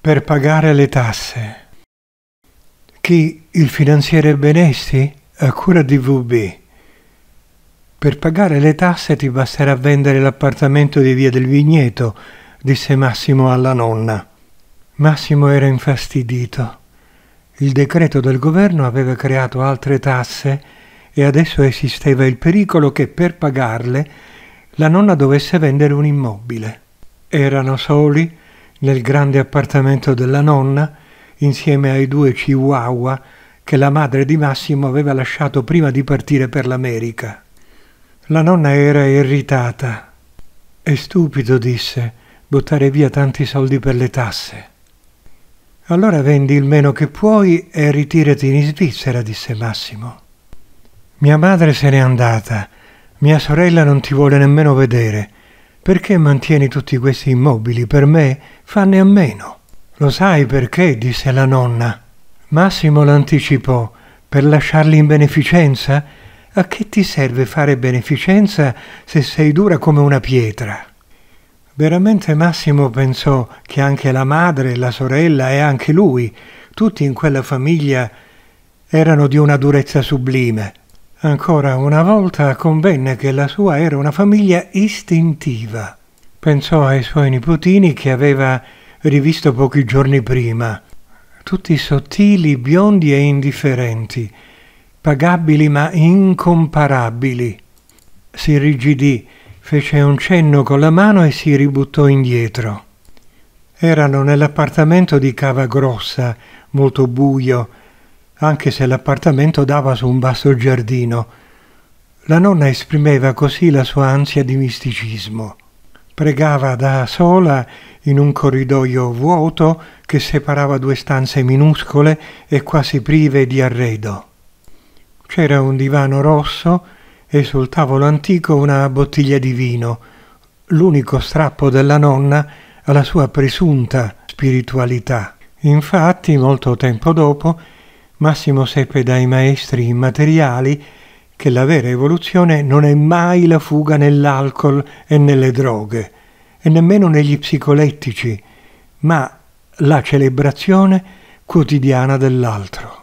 per pagare le tasse. Chi il finanziere Benesti a cura di VB. Per pagare le tasse ti basterà vendere l'appartamento di Via del Vigneto, disse Massimo alla nonna. Massimo era infastidito. Il decreto del governo aveva creato altre tasse e adesso esisteva il pericolo che per pagarle la nonna dovesse vendere un immobile. Erano soli nel grande appartamento della nonna insieme ai due chihuahua che la madre di Massimo aveva lasciato prima di partire per l'America. La nonna era irritata. È stupido, disse, buttare via tanti soldi per le tasse. Allora vendi il meno che puoi e ritirati in Svizzera, disse Massimo. Mia madre se n'è andata, mia sorella non ti vuole nemmeno vedere. Perché mantieni tutti questi immobili per me Fanne a meno. Lo sai perché? disse la nonna. Massimo l'anticipò. Per lasciarli in beneficenza? A che ti serve fare beneficenza se sei dura come una pietra? Veramente Massimo pensò che anche la madre, la sorella e anche lui, tutti in quella famiglia, erano di una durezza sublime. Ancora una volta convenne che la sua era una famiglia istintiva. Pensò ai suoi nipotini che aveva rivisto pochi giorni prima, tutti sottili, biondi e indifferenti, pagabili ma incomparabili. Si irrigidì, fece un cenno con la mano e si ributtò indietro. Erano nell'appartamento di Cava Grossa, molto buio, anche se l'appartamento dava su un vasto giardino. La nonna esprimeva così la sua ansia di misticismo. Pregava da sola in un corridoio vuoto che separava due stanze minuscole e quasi prive di arredo. C'era un divano rosso e sul tavolo antico una bottiglia di vino, l'unico strappo della nonna alla sua presunta spiritualità. Infatti, molto tempo dopo, Massimo seppe dai maestri immateriali che la vera evoluzione non è mai la fuga nell'alcol e nelle droghe, e nemmeno negli psicolettici, ma la celebrazione quotidiana dell'altro.